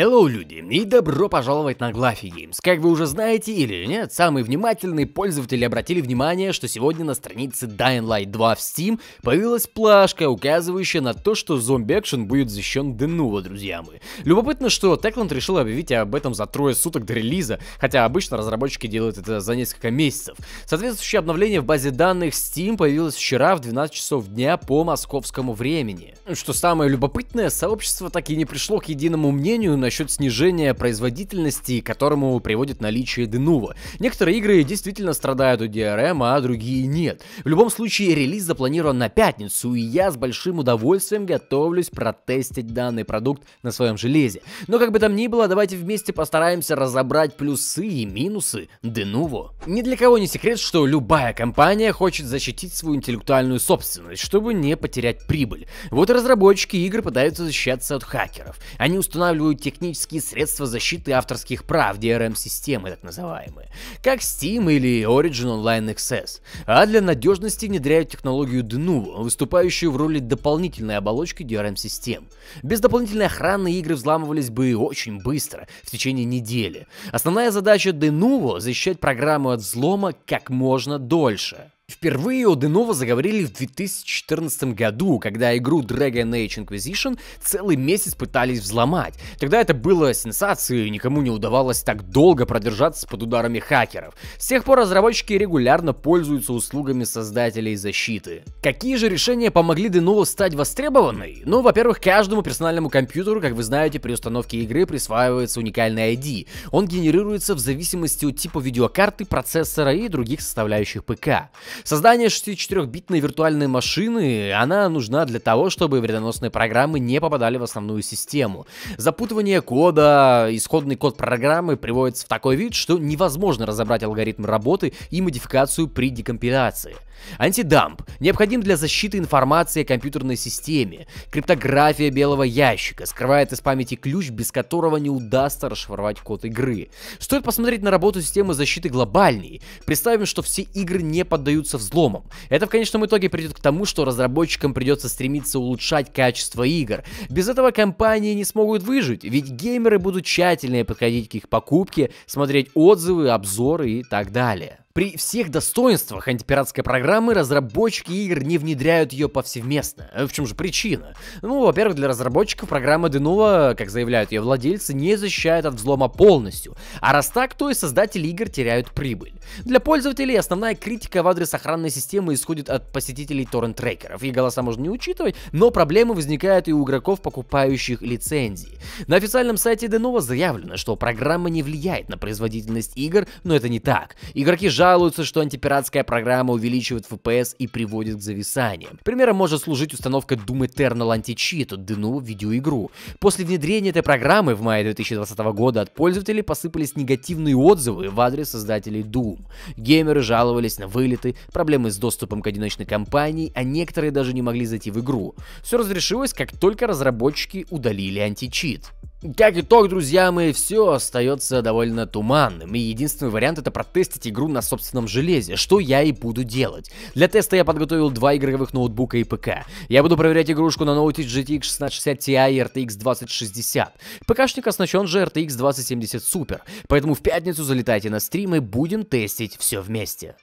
Hello, люди, и добро пожаловать на Глафи Games. Как вы уже знаете или нет, самые внимательные пользователи обратили внимание, что сегодня на странице Dying Light 2 в Steam появилась плашка, указывающая на то, что зомби-экшен будет защищен Денува, друзья мои. Любопытно, что Techland решил объявить об этом за трое суток до релиза, хотя обычно разработчики делают это за несколько месяцев. Соответствующее обновление в базе данных Steam появилось вчера в 12 часов дня по московскому времени. Что самое любопытное, сообщество так и не пришло к единому мнению на насчет снижения производительности, к которому приводит наличие Denuvo. Некоторые игры действительно страдают у DRM, эм, а другие нет. В любом случае, релиз запланирован на пятницу, и я с большим удовольствием готовлюсь протестить данный продукт на своем железе. Но как бы там ни было, давайте вместе постараемся разобрать плюсы и минусы Denuvo. Ни для кого не секрет, что любая компания хочет защитить свою интеллектуальную собственность, чтобы не потерять прибыль. Вот и разработчики игр пытаются защищаться от хакеров. Они устанавливают тех технические средства защиты авторских прав DRM-системы, так называемые, как Steam или Origin Online Access, а для надежности внедряют технологию DNU, выступающую в роли дополнительной оболочки DRM-систем. Без дополнительной охраны игры взламывались бы очень быстро, в течение недели. Основная задача DNU — защищать программу от взлома как можно дольше. Впервые о Денова заговорили в 2014 году, когда игру Dragon Age Inquisition целый месяц пытались взломать. Тогда это было сенсацией, никому не удавалось так долго продержаться под ударами хакеров. С тех пор разработчики регулярно пользуются услугами создателей защиты. Какие же решения помогли Денова стать востребованной? Ну, во-первых, каждому персональному компьютеру, как вы знаете, при установке игры присваивается уникальный ID. Он генерируется в зависимости от типа видеокарты, процессора и других составляющих ПК. Создание 64-битной виртуальной машины, она нужна для того, чтобы вредоносные программы не попадали в основную систему. Запутывание кода, исходный код программы приводится в такой вид, что невозможно разобрать алгоритм работы и модификацию при декомпиляции. Антидамп необходим для защиты информации о компьютерной системе. Криптография белого ящика скрывает из памяти ключ, без которого не удастся расшифровать код игры. Стоит посмотреть на работу системы защиты глобальней. Представим, что все игры не поддаются обойдутся взломом. Это в конечном итоге придет к тому, что разработчикам придется стремиться улучшать качество игр. Без этого компании не смогут выжить, ведь геймеры будут тщательнее подходить к их покупке, смотреть отзывы, обзоры и так далее. При всех достоинствах антипиратской программы разработчики игр не внедряют ее повсеместно. Э, в чем же причина? Ну, во-первых, для разработчиков программа Denuvo, как заявляют ее владельцы, не защищает от взлома полностью. А раз так, то и создатели игр теряют прибыль. Для пользователей основная критика в адрес охранной системы исходит от посетителей торрент-трекеров. И голоса можно не учитывать, но проблемы возникают и у игроков, покупающих лицензии. На официальном сайте Denuvo заявлено, что программа не влияет на производительность игр, но это не так. Игроки жалуются жалуются, что антипиратская программа увеличивает FPS и приводит к зависаниям. Примером может служить установка Doom Eternal Anti-Cheat от Denu в видеоигру. После внедрения этой программы в мае 2020 года от пользователей посыпались негативные отзывы в адрес создателей Doom. Геймеры жаловались на вылеты, проблемы с доступом к одиночной кампании, а некоторые даже не могли зайти в игру. Все разрешилось, как только разработчики удалили античит. Как итог, друзья мои, все остается довольно туманным, и единственный вариант это протестить игру на собственном железе, что я и буду делать. Для теста я подготовил два игровых ноутбука и ПК. Я буду проверять игрушку на ноуте GTX 1660 Ti и RTX 2060. ПКшник оснащен же RTX 2070 Super, поэтому в пятницу залетайте на стрим и будем тестить все вместе.